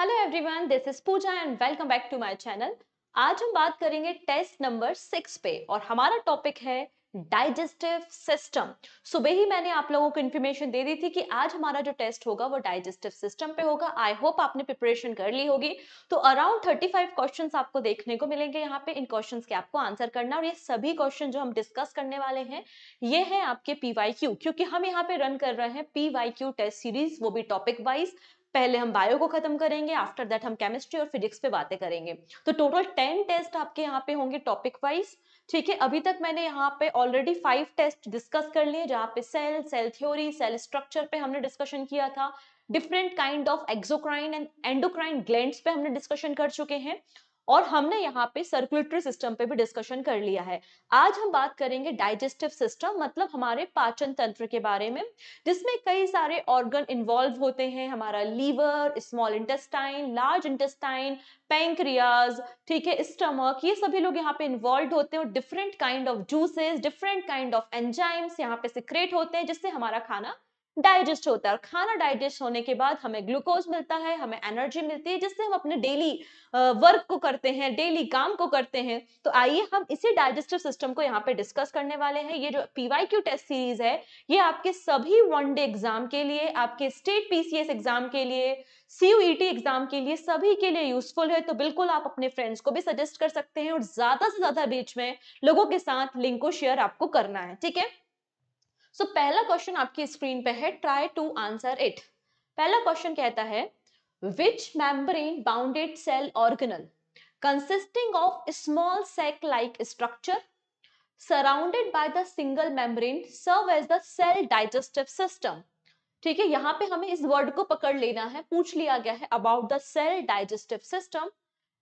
Hello everyone this is Pooja and welcome back to my channel आज हम बात करेंगे टेस्ट नंबर सिक्स पे और हमारा टॉपिक है डाइजेस्टिव सिस्टम सुबह ही मैंने आप लोगों को इन्फॉर्मेशन दे दी थी कि आज हमारा जो टेस्ट होगा वो डाइजेस्टिव सिस्टम पे होगा आई होप आपने प्रिपरेशन कर ली होगी तो अराउंड 35 क्वेश्चंस आपको देखने को मिलेंगे यहाँ पे इन क्वेश्चंस के आपको आंसर करना और ये सभी क्वेश्चन जो हम डिस्कस करने वाले हैं ये है आपके पीवाईक्यू क्योंकि हम यहाँ पे रन कर रहे हैं पीवाईक्यू टेस्ट सीरीज वो भी टॉपिक वाइज पहले हम बायो को खत्म करेंगे आफ्टर दैट हम केमिस्ट्री और फिजिक्स पे बातें करेंगे तो टोटल टेन टेस्ट आपके यहाँ पे होंगे टॉपिक वाइज ठीक है अभी तक मैंने यहाँ पे ऑलरेडी फाइव टेस्ट डिस्कस कर लिए जहाँ पे cell cell theory cell structure पे हमने डिस्कशन किया था different kind of exocrine and endocrine gland पे हमने डिस्कशन कर चुके हैं और हमने यहाँ पे सर्कुलेटरी सिस्टम पे भी डिस्कशन कर लिया है आज हम बात करेंगे डाइजेस्टिव सिस्टम मतलब हमारे पाचन तंत्र के बारे में जिसमें कई सारे ऑर्गन इन्वॉल्व होते हैं हमारा liver small intestine large intestine pancreas ठीक है स्टमक ये सभी लोग यहाँ पे इन्वॉल्व होते हैं और different kind of juices different kind of enzymes यहाँ पे सिक्रेट होते हैं जिससे हमारा खाना डाइजेस्ट होता है और खाना डाइजेस्ट होने के बाद हमें ग्लूकोज मिलता है हमें एनर्जी मिलती है जिससे हम अपने डेली वर्क को करते हैं डेली काम को करते हैं तो आइए हम इसी डाइजेस्टिव सिस्टम को यहाँ पे डिस्कस करने वाले हैं ये जो पीवाईक्यू टेस्ट सीरीज है ये आपके सभी वन डे एग्जाम के लिए आपके स्टेट पीसीएस एग्जाम के लिए सी एग्जाम e के लिए सभी के लिए यूजफुल है तो बिल्कुल आप अपने फ्रेंड्स को भी सजेस्ट कर सकते हैं और ज्यादा से ज्यादा बीच में लोगों के साथ लिंक को शेयर आपको करना है ठीक है सो so, पहला क्वेश्चन आपकी स्क्रीन पे है ट्राई टू आंसर इट पहला क्वेश्चन कहता है which membrane bounded cell organelle consisting of small sac like structure surrounded by the single membrane serve as the cell digestive system ठीक है यहाँ पे हमें इस वर्ड को पकड़ लेना है पूछ लिया गया है about the cell digestive system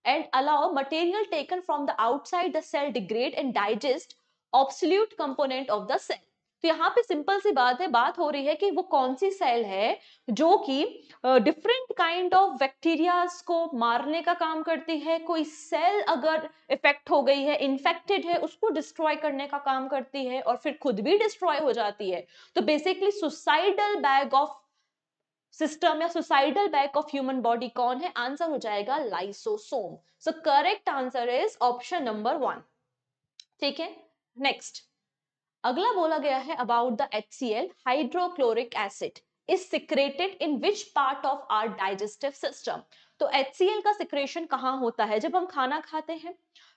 and allow material taken from the outside the cell degrade and digest absolute component of the cell तो यहाँ पे सिंपल सी बात है बात हो रही है कि वो कौन सी सेल है जो कि डिफरेंट काइंड ऑफ बैक्टीरियाज को मारने का काम करती है कोई सेल अगर इफेक्ट हो गई है इन्फेक्टेड है उसको डिस्ट्रॉय करने का काम करती है और फिर खुद भी डिस्ट्रॉय हो जाती है तो basically suicidal bag of system या suicidal bag of human body कौन है आंसर हो जाएगा lysosome so correct answer is option number one ठीक है नेक्स्ट अगला बोला गया है about the H C L hydrochloric acid is secreted in which part of our digestive system तो एच सी एल का सिक्रेशन कहाँ होता है जब हम खाना खाते हैं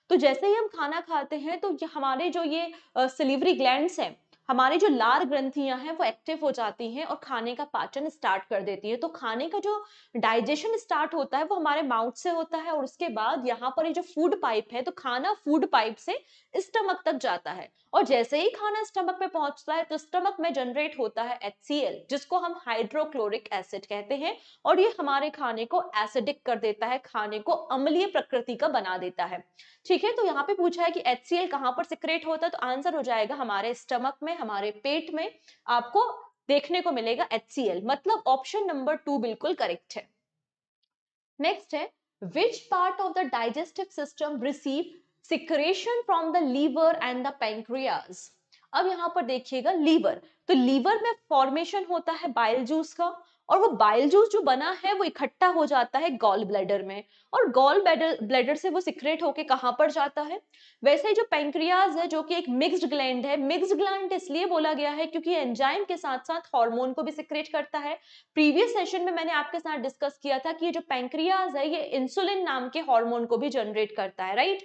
तो जैसे ही हम खाना खाते हैं तो हमारे जो ये सिलिवरी ग्लैंड हैं हमारी जो लार ग्रंथियां हैं वो एक्टिव हो जाती हैं और खाने का पाचन स्टार्ट कर देती है तो खाने का जो डाइजेशन स्टार्ट होता है वो हमारे माउथ से होता है और उसके बाद यहाँ पर ये जो फूड पाइप है तो खाना फूड पाइप से स्टमक तक जाता है और जैसे ही खाना स्टमक में पहुंचता है तो स्टमक में जनरेट होता है एच जिसको हम हाइड्रोक्लोरिक एसिड कहते हैं और ये हमारे खाने को एसिडिक कर देता है खाने को अम्लीय प्रकृति का बना देता है ठीक है तो यहाँ पे पूछा है कि एच सी कहाँ पर सिक्रेट होता है तो आंसर हो जाएगा हमारे स्टमक में हमारे पेट में आपको देखने को मिलेगा एच मतलब ऑप्शन नंबर टू बिल्कुल करेक्ट है नेक्स्ट है which part of the digestive system receive secretion from the liver and the pancreas अब यहाँ पर देखिएगा लीवर तो लीवर में फॉर्मेशन होता है बाइल जूस का और वो बाइल जूस जो बना है वो इकट्ठा हो जाता है गॉल ब्लैडर में और गॉल ब्लैडर से वो सिक्रेट होके कहाँ पर जाता है वैसे ही जो पेंक्रियाज है जो कि एक मिक्स्ड ग्लैंड है मिक्स्ड ग्लैंड इसलिए बोला गया है क्योंकि एंजाइम के साथ साथ हार्मोन को भी सिक्रेट करता है प्रीवियस सेशन में मैंने आपके साथ डिस्कस किया था कि ये जो पेंक्रियाज है ये इंसुलिन नाम के हॉर्मोन को भी जनरेट करता है राइट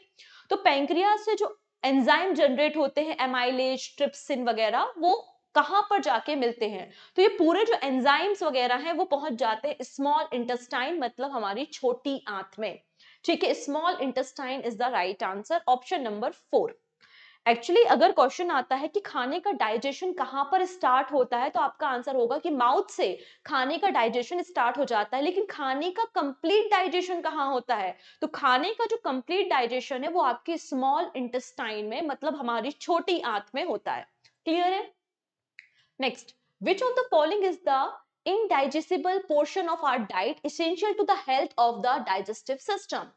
तो पेंक्रियाज से जो एंजाइम जनरेट होते हैं एमाइलेज ट्रिप्सिन वगैरह वो कहां पर जाके मिलते हैं तो ये पूरे जो एंजाइम्स वगैरह हैं वो पहुंच जाते हैं स्मॉल इंटेस्टाइन मतलब हमारी छोटी आंत में ठीक है small intestine is the right answer option number four actually अगर क्वेश्चन आता है कि खाने का डाइजेशन कहाँ पर स्टार्ट होता है तो आपका आंसर होगा कि माउथ से खाने का डाइजेशन स्टार्ट हो जाता है लेकिन खाने का कंप्लीट डाइजेशन कहाँ होता है तो खाने का जो कंप्लीट डाइजेशन है वो आपके स्मॉल इंटेस्टाइन में मतलब हमारी छोटी आंत में होता है क्लियर है Next, which of the following is the indigestible portion of our diet essential to the health of the digestive system?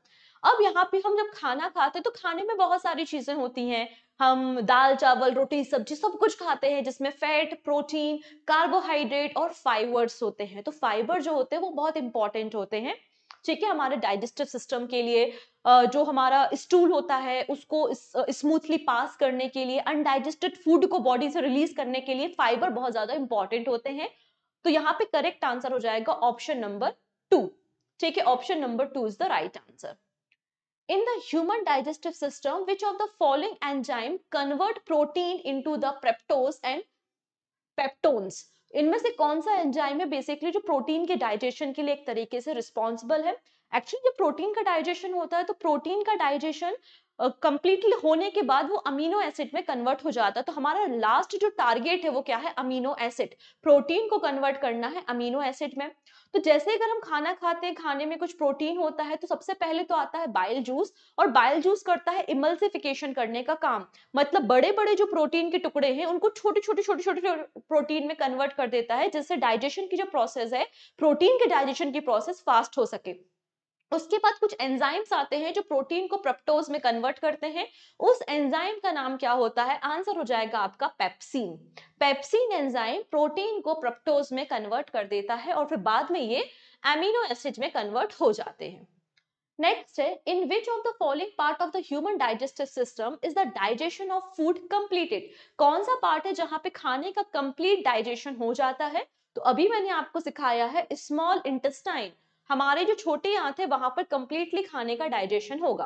अब यहाँ पे हम जब खाना खाते हैं तो खाने में बहुत सारी चीजें होती हैं हम दाल चावल रोटी सब्जी सब कुछ खाते हैं जिसमें फैट प्रोटीन कार्बोहाइड्रेट और फाइबर्स होते हैं तो फाइबर जो होते हैं वो बहुत इंपॉर्टेंट होते हैं ठीक है हमारे डाइजेस्टिव सिस्टम के लिए जो हमारा स्टूल होता है उसको स्मूथली पास करने के लिए अनडाइजेस्टेड फूड को बॉडी से रिलीज करने के लिए फाइबर बहुत ज्यादा इंपॉर्टेंट होते हैं तो यहाँ पे करेक्ट आंसर हो जाएगा ऑप्शन नंबर टू ठीक है option number two is the right answer in the human digestive system which of the following convert protein into the proteoses and peptones इनमें से कौन सा एंजाइम है बेसिकली जो प्रोटीन के डाइजेशन के लिए एक तरीके से रिस्पॉन्सिबल है एक्चुअली जब प्रोटीन का डाइजेशन होता है तो प्रोटीन का डाइजेशन कंप्लीटली uh, होने के बाद वो अमीनो एसिड में कन्वर्ट हो जाता है तो हमारा लास्ट जो टारगेट है वो क्या है अमीनो एसिड प्रोटीन को कन्वर्ट करना है अमीनो एसिड में तो जैसे अगर हम खाना खाते हैं खाने में कुछ प्रोटीन होता है तो सबसे पहले तो आता है बाइल जूस और बाइल जूस करता है इमल्सिफिकेशन करने का काम मतलब बड़े बड़े जो प्रोटीन के टुकड़े हैं उनको छोटे छोटे छोटे छोटे प्रोटीन में कन्वर्ट कर देता है जिससे डाइजेशन की जो प्रोसेस है प्रोटीन के डाइजेशन की प्रोसेस फास्ट हो सके उसके बाद कुछ एंजाइम्स आते हैं जो प्रोटीन को प्रप्टोज में कन्वर्ट करते हैं उस एंजाइम का नाम क्या होता है आंसर हो जाएगा आपका पेप्सिन पेप्सिन एंजाइम प्रोटीन को प्रप्टोज में कन्वर्ट कर देता है और फिर बाद में ये एमिनो एसिड में कन्वर्ट हो जाते हैं नेक्स्ट है in which of the following part of the human digestive system is the digestion of food completed कौन सा पार्ट है जहां पे खाने का कंप्लीट डाइजेशन हो जाता है तो अभी मैंने आपको सिखाया है स्मॉल इंटेस्टाइन हमारे जो छोटे आंत है वहां पर कंप्लीटली खाने का डाइजेशन होगा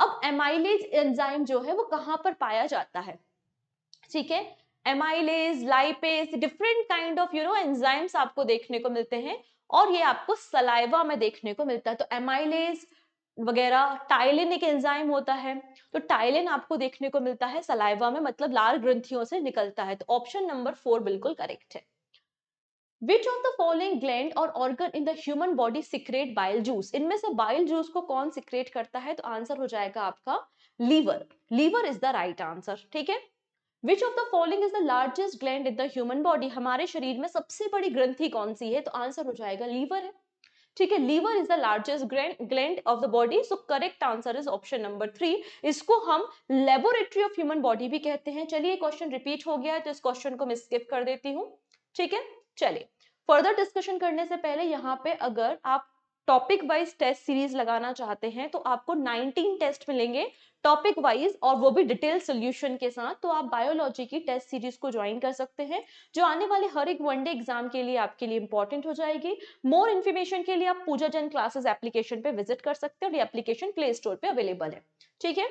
अब एमाइलेज एंजाइम जो है वो कहाँ पर पाया जाता है ठीक है amylase lipase different kind of you know enzymes आपको देखने को मिलते हैं और ये आपको सलाइवा में देखने को मिलता है तो एमाइलेज वगैरह टाइलिन एक एंजाइम होता है तो टाइलिन आपको देखने को मिलता है सलाइवा में मतलब लाल ग्रंथियों से निकलता है तो ऑप्शन नंबर फोर बिल्कुल करेक्ट है which of the following gland और organ in the human body secrete bile juice इनमें से बाइल जूस को कौन सिक्रेट करता है तो आंसर हो जाएगा आपका liver liver is the right answer ठीक है which of the following is the largest gland in the human body हमारे शरीर में सबसे बड़ी ग्रंथि कौन सी है तो आंसर हो जाएगा लीवर है ठीक है liver is the largest gland of the body so correct answer is option number three इसको हम लेबोरेटरी ऑफ ह्यूमन बॉडी भी कहते हैं चलिए क्वेश्चन रिपीट हो गया है तो इस क्वेश्चन को मैं स्किप कर देती हूँ ठीक है चलिए फर्दर डिस्कशन करने से पहले यहाँ पे अगर आप टॉपिक वाइज टेस्ट सीरीज लगाना चाहते हैं तो आपको 19 टेस्ट मिलेंगे टॉपिक वाइज और वो भी डिटेल सोल्यूशन के साथ तो आप बायोलॉजी की टेस्ट सीरीज को ज्वाइन कर सकते हैं जो आने वाले हर एक वनडे एग्जाम के लिए आपके लिए इंपॉर्टेंट हो जाएगी मोर इन्फॉर्मेशन के लिए आप पूजा जन क्लासेस एप्लीकेशन पे विजिट कर सकते हैं और ये एप्लीकेशन प्ले स्टोर पे अवेलेबल है ठीक है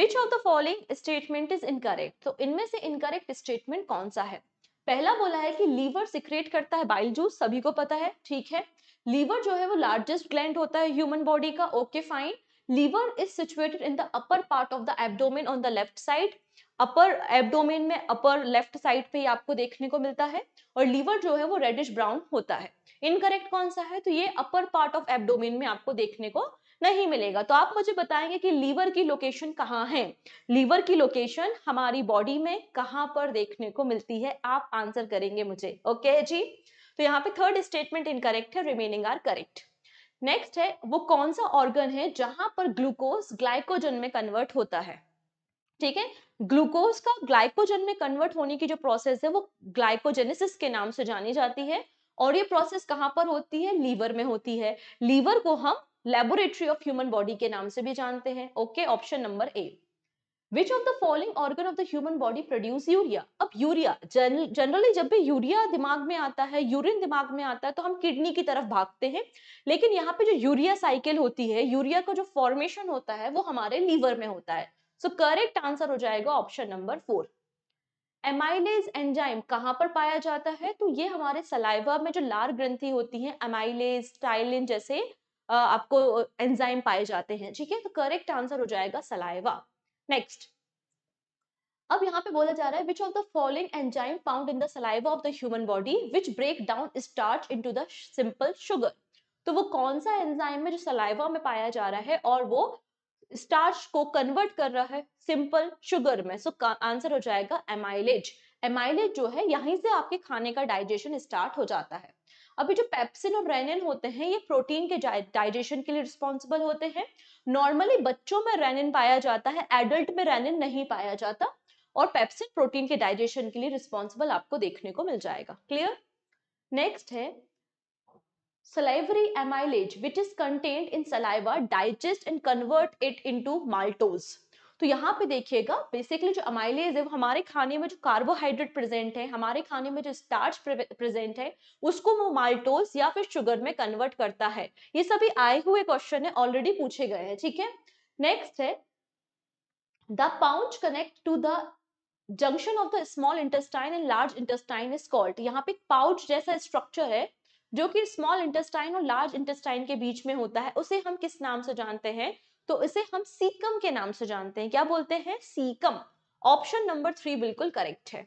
which of the following statement is incorrect तो इनमें से इनकरेक्ट स्टेटमेंट कौन सा है पहला बोला है कि लीवर सिक्रेट करता है बाइल जूस सभी को पता है ठीक है लीवर जो है वो लार्जेस्ट ग्लैंड होता है ह्यूमन बॉडी का okay fine liver is situated in the upper part of the abdomen on the left side upper abdomen में अपर लेफ्ट साइड पे आपको देखने को मिलता है और लीवर जो है वो रेडिश ब्राउन होता है इनकरेक्ट कौन सा है तो ये अपर पार्ट ऑफ एब्डोमेन में आपको देखने को नहीं मिलेगा तो आप मुझे बताएंगे कि लीवर की लोकेशन कहाँ है लीवर की लोकेशन हमारी बॉडी में कहाँ पर देखने को मिलती है आप आंसर करेंगे मुझे ओके okay, जी तो यहाँ पे थर्ड स्टेटमेंट इनकरेक्ट है रिमेनिंग आर करेक्ट नेक्स्ट है वो कौन सा ऑर्गन है जहां पर ग्लूकोज ग्लाइकोजन में कन्वर्ट होता है ठीक है ग्लूकोज का ग्लाइकोजन में कन्वर्ट होने की जो प्रोसेस है वो ग्लाइकोजेनेसिस के नाम से जानी जाती है और ये प्रोसेस कहाँ पर होती है लीवर में होती है लीवर को हम लेबोरेटरी ऑफ ह्यूमन बॉडी के नाम से भी जानते हैं okay option number A which of the following organ of the human body produce urea अब यूरिया जनरली जब भी यूरिया दिमाग में आता है यूरिन दिमाग में आता है तो हम किडनी की तरफ भागते हैं लेकिन यहाँ पे जो यूरिया साइकिल होती है यूरिया का जो फॉर्मेशन होता है वो हमारे लीवर में होता है सो करेक्ट आंसर हो जाएगा option number four amylase enzyme कहाँ पर पाया जाता है तो ये हमारे सलाइवा में जो लार ग्रंथी होती है एमाइलेज टाइलिन जैसे आपको एंजाइम पाए जाते हैं ठीक है तो करेक्ट आंसर हो जाएगा सलाइवा नेक्स्ट अब यहाँ पे बोला जा रहा है which of the following enzyme found in the saliva of the human body which break down starch to the simple sugar तो वो कौन सा एंजाइम है जो सलाइवा में पाया जा रहा है और वो स्टार्च को कन्वर्ट कर रहा है सिंपल शुगर में सो आंसर हो जाएगा एमाइलेज एमाइलेज जो है यहीं से आपके खाने का डाइजेशन स्टार्ट हो जाता है अभी जो पेप्सिन और रेनिन होते हैं ये प्रोटीन के डाइजेशन के लिए रिस्पॉन्सिबल होते हैं नॉर्मली बच्चों में रेनिन पाया जाता है एडल्ट में रेनिन नहीं पाया जाता और पेप्सिन प्रोटीन के डाइजेशन के लिए रिस्पॉन्सिबल आपको देखने को मिल जाएगा क्लियर नेक्स्ट है salivary amylase which is contained in saliva digest and convert it into maltose तो यहाँ पे देखिएगा बेसिकली जो अमाइलेज है वो हमारे खाने में जो कार्बोहाइड्रेट प्रेजेंट है हमारे खाने में जो स्टार्च प्रेजेंट है उसको वो माल्टोज या फिर शुगर में कन्वर्ट करता है ये सभी आए हुए क्वेश्चन है ऑलरेडी पूछे गए हैं ठीक है नेक्स्ट है the pouch connect to the junction of the small intestine and large intestine is called यहाँ पे पाउच जैसा स्ट्रक्चर है जो कि स्मॉल इंटेस्टाइन और लार्ज इंटेस्टाइन के बीच में होता है उसे हम किस नाम से जानते हैं तो इसे हम सीकम के नाम से जानते हैं क्या बोलते हैं सीकम ऑप्शन नंबर थ्री बिल्कुल करेक्ट है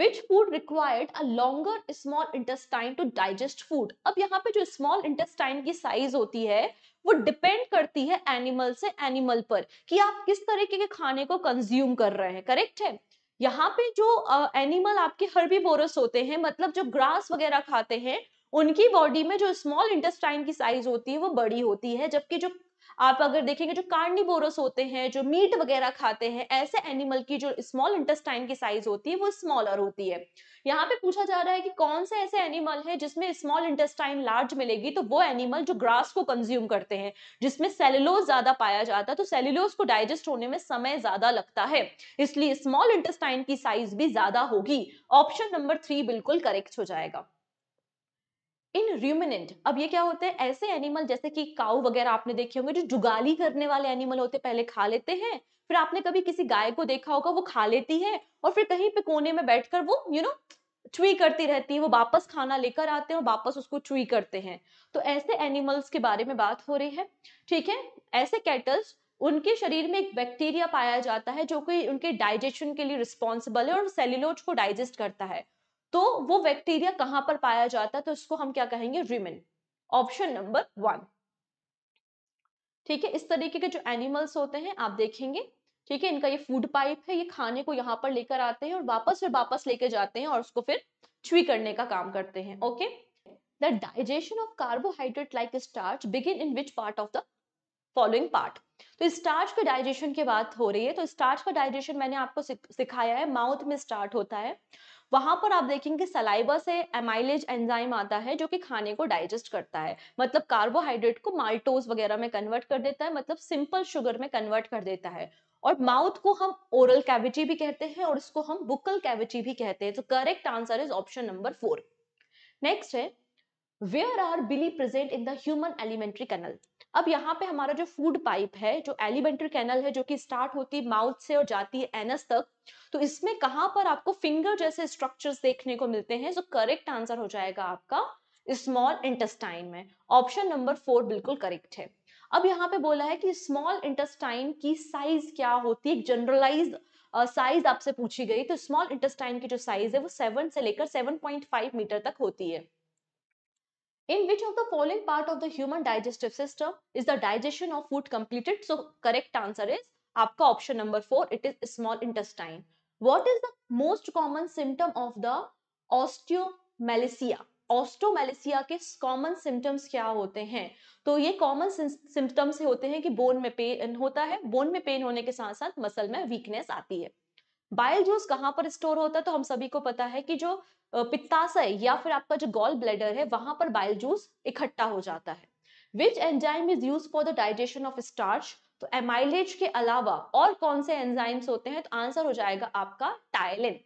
which food required a longer small intestine to digest food अब यहाँ पे जो स्मॉल इंटेस्टाइन की साइज होती है वो डिपेंड करती है एनिमल से एनिमल पर कि आप किस तरीके के खाने को कंज्यूम कर रहे हैं करेक्ट है यहाँ पे जो एनिमल uh, आपके हर्बी बोरस होते हैं मतलब जो ग्रास वगैरह खाते हैं उनकी बॉडी में जो स्मॉल इंटेस्टाइन की साइज होती है वो बड़ी होती है जबकि जो आप अगर देखेंगे जो कार्निबोरस होते हैं जो मीट वगैरह खाते हैं ऐसे एनिमल की जो स्मॉल इंटेस्टाइन की साइज होती है वो स्मॉलर होती है यहाँ पे पूछा जा रहा है कि कौन से ऐसे एनिमल है जिसमें स्मॉल इंटेस्टाइन लार्ज मिलेगी तो वो एनिमल जो ग्रास को कंज्यूम करते हैं जिसमें सेलुलोज ज्यादा पाया जाता है तो सेलुलोज को डाइजेस्ट होने में समय ज्यादा लगता है इसलिए स्मॉल इंटेस्टाइन की साइज भी ज्यादा होगी ऑप्शन नंबर थ्री बिल्कुल करेक्ट हो जाएगा इन र्यूमिनेंट अब ये क्या होते हैं ऐसे एनिमल जैसे कि काउ वगैरह आपने देखे होंगे जो जुगाली करने वाले एनिमल होते पहले खा लेते हैं फिर आपने कभी किसी गाय को देखा होगा वो खा लेती है और फिर कहीं पे कोने में बैठकर वो यू you नो know, चुई करती रहती है वो वापस खाना लेकर आते हैं और वापस उसको चुई करते हैं तो ऐसे एनिमल्स के बारे में बात हो रही है ठीक है ऐसे कैटल्स उनके शरीर में एक बैक्टीरिया पाया जाता है जो कि उनके डाइजेशन के लिए रिस्पॉन्सिबल है और सेल्यूलोज को डाइजेस्ट करता है तो वो बैक्टीरिया कहां पर पाया जाता है तो इसको हम क्या कहेंगे रिमिन ऑप्शन नंबर वन ठीक है इस तरीके के जो एनिमल्स होते हैं आप देखेंगे ठीक है इनका ये फूड पाइप है ये खाने को यहाँ पर लेकर आते हैं और वापस फिर वापस लेके जाते हैं और उसको फिर छुई करने का काम करते हैं okay the digestion of carbohydrate like starch begin in which part of the following part तो स्टार्च के डाइजेशन की बात हो रही है तो स्टार्च का डाइजेशन मैंने आपको सिखाया है माउथ में स्टार्ट होता है वहां पर आप देखेंगे सलाइबा से एमाइलेज एंजाइम आता है जो कि खाने को डाइजेस्ट करता है मतलब कार्बोहाइड्रेट को माल्टोज वगैरह में कन्वर्ट कर देता है मतलब सिंपल शुगर में कन्वर्ट कर देता है और माउथ को हम ओरल कैविटी भी कहते हैं और इसको हम बुकल कैविटी भी कहते हैं तो correct answer is option number four next है where are bile present in the human alimentary canal अब यहाँ पे हमारा जो फूड पाइप है जो एलिमेंट्री कैनल है जो कि स्टार्ट होती है माउथ से और जाती है एनस तक तो इसमें कहाँ पर आपको फिंगर जैसे स्ट्रक्चर्स देखने को मिलते हैं जो करेक्ट आंसर हो जाएगा आपका स्मॉल इंटेस्टाइन में ऑप्शन नंबर फोर बिल्कुल करेक्ट है अब यहाँ पे बोला है कि स्मॉल इंटेस्टाइन की साइज क्या होती है जनरलाइज साइज आपसे पूछी गई तो स्मॉल इंटेस्टाइन की जो साइज है वो सेवन से लेकर सेवन पॉइंट फाइव मीटर तक होती है in which of the following part of the human digestive system is the digestion of food completed so correct answer is आपका option number four it is small intestine what is the most common symptom of the osteomalacia osteomalacia के common symptoms क्या होते हैं तो ये common symptoms होते हैं कि बोन में पेन होता है बोन में पेन होने के साथ साथ मसल में वीकनेस आती है बाइल जूस कहाँ पर स्टोर होता है तो हम सभी को पता है कि जो पित्ताशय या फिर आपका जो गॉल ब्लेडर है वहां पर बाइल जूस इकट्ठा हो जाता है which enzyme is use for the digestion of starch तो एमाइलेज के अलावा और कौन से एंजाइम्स होते हैं तो आंसर हो जाएगा आपका टाइलिन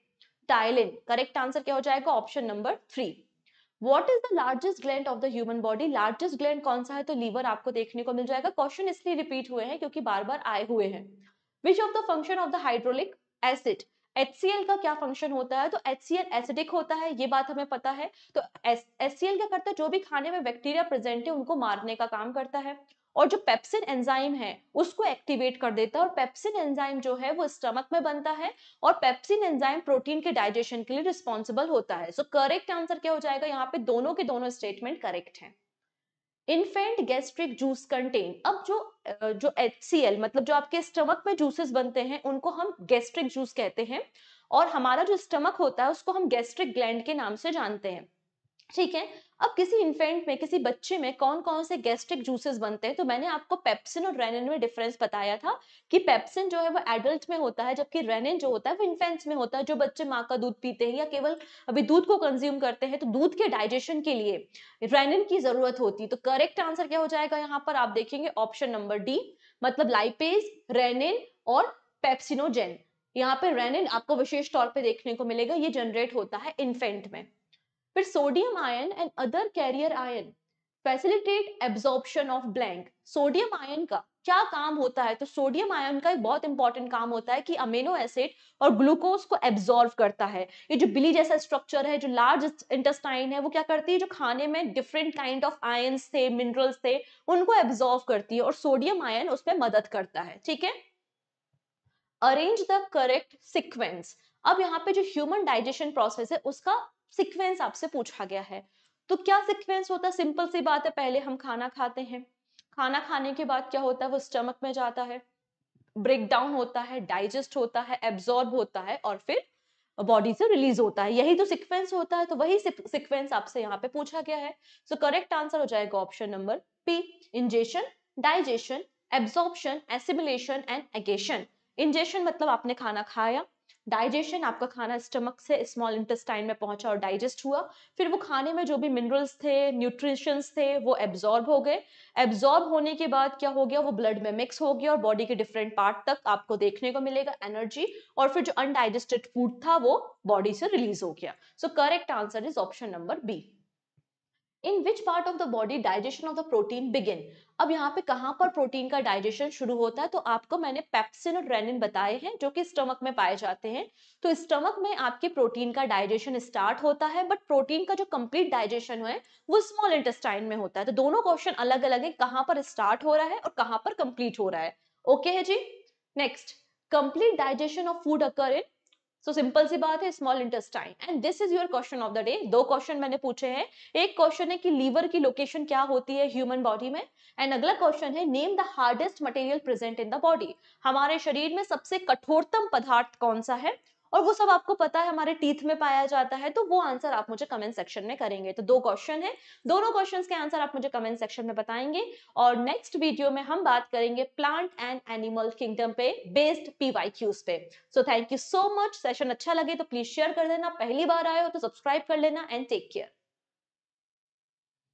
टाइलिन करेक्ट आंसर क्या हो जाएगा option number three what is the largest gland of the human body largest gland कौन सा है तो लीवर आपको देखने को मिल जाएगा क्वेश्चन इसलिए रिपीट हुए हैं क्योंकि बार बार आए हुए हैं which of the function of the hydraulic acid HCl का क्या फंक्शन होता है तो HCl एसिडिक होता है ये बात हमें पता है तो HCl क्या करता है जो भी खाने में बैक्टीरिया प्रेजेंट है उनको मारने का काम करता है और जो पेप्सिन एंजाइम है उसको एक्टिवेट कर देता है और पेप्सिन एंजाइम जो है वो स्टमक में बनता है और पेप्सिन एंजाइम प्रोटीन के डाइजेशन के लिए रिस्पॉन्सिबल होता है सो करेक्ट आंसर क्या हो जाएगा यहाँ पे दोनों के दोनों स्टेटमेंट करेक्ट है इन्फेंट गैस्ट्रिक जूस कंटेन अब जो जो एच मतलब जो आपके स्टमक में जूसेस बनते हैं उनको हम गैस्ट्रिक जूस कहते हैं और हमारा जो स्टमक होता है उसको हम गैस्ट्रिक ग्लैंड के नाम से जानते हैं ठीक है अब किसी इन्फेंट में किसी बच्चे में कौन कौन से गैस्ट्रिक जूसेस बनते हैं तो मैंने आपको पेप्सिन और रेनिन में डिफरेंस बताया था कि पेप्सिन जो है वो एडल्ट में होता है जबकि रेनिन जो होता है वो इन्फेंट्स में होता है जो बच्चे माँ का दूध पीते हैं या केवल अभी दूध को कंज्यूम करते हैं तो दूध के डाइजेशन के लिए रेनिन की जरूरत होती तो करेक्ट आंसर क्या हो जाएगा यहाँ पर आप देखेंगे ऑप्शन नंबर डी मतलब लाइपेज रेनिन और पेप्सिनोजेन यहाँ पे रेनिन आपको विशेष तौर पे देखने को मिलेगा ये जनरेट होता है इन्फेंट में फिर sodium ion and other carrier ion facilitate absorption of blank sodium ion का क्या काम होता है तो सोडियम आयन का एक बहुत इंपॉर्टेंट काम होता है कि अमीनो एसिड और ग्लूकोज को एब्जॉर्व करता है ये जो बिली जैसा स्ट्रक्चर है जो लार्ज इंटेस्टाइन है वो क्या करती है जो खाने में डिफरेंट काइंड ऑफ आयन्स थे मिनरल्स थे उनको एब्जॉर्व करती है और सोडियम आयन उस पर मदद करता है ठीक है अरेंज द करेक्ट सिक्वेंस अब यहाँ पे जो ह्यूमन डाइजेशन प्रोसेस है उसका सिक्वेंस आपसे पूछा गया है तो क्या सिक्वेंस होता है सिंपल सी बात है पहले हम खाना खाते हैं खाना खाने के बाद क्या होता है वो स्टमक में जाता है ब्रेक डाउन होता है डाइजेस्ट होता है एब्जॉर्ब होता है और फिर बॉडी से रिलीज होता है यही तो सिक्वेंस होता है तो वही सिक्वेंस आपसे यहाँ पे पूछा गया है सो करेक्ट आंसर हो जाएगा option number P ingestion digestion absorption assimilation and egestion ingestion मतलब आपने खाना खाया डाइजेशन आपका खाना स्टमक से स्मॉल इंटेस्टाइन में पहुंचा और डाइजेस्ट हुआ फिर वो खाने में जो भी मिनरल्स थे न्यूट्रिशंस थे वो एब्जॉर्ब हो गए एब्जॉर्ब होने के बाद क्या हो गया वो ब्लड में मिक्स हो गया और बॉडी के डिफरेंट पार्ट तक आपको देखने को मिलेगा एनर्जी और फिर जो अनडाइजेस्टेड फूड था वो बॉडी से रिलीज हो गया so correct answer is option number B in which part of the body digestion of the protein begin अब यहाँ पे कहाँ पर प्रोटीन का डाइजेशन शुरू होता है तो आपको मैंने पेप्सिन और रेनिन बताए हैं जो कि स्टमक में पाए जाते हैं तो स्टमक में आपके प्रोटीन का डाइजेशन स्टार्ट होता है बट प्रोटीन का जो कंप्लीट डाइजेशन है वो स्मॉल इंटेस्टाइन में होता है तो दोनों क्वेश्चन अलग अलग है कहाँ पर स्टार्ट हो रहा है और कहाँ पर कंप्लीट हो रहा है ओके है जी next complete digestion of food occur in so simple सी बात है small intestine and this is your question of the day दो क्वेश्चन मैंने पूछे हैं एक क्वेश्चन है कि लीवर की लोकेशन क्या होती है ह्यूमन बॉडी में एंड अगला क्वेश्चन है name the hardest material present in the body हमारे शरीर में सबसे कठोरतम पदार्थ कौन सा है और वो सब आपको पता है हमारे टीथ में पाया जाता है तो वो आंसर आप मुझे कमेंट सेक्शन में करेंगे तो दो क्वेश्चन है दोनों क्वेश्चन के आंसर आप मुझे कमेंट सेक्शन में बताएंगे और नेक्स्ट वीडियो में हम बात करेंगे प्लांट एंड एनिमल किंगडम पे बेस्ड क्यूज पे so thank you so much session अच्छा लगे तो प्लीज शेयर कर देना पहली बार आए हो तो सब्सक्राइब कर लेना एंड टेक केयर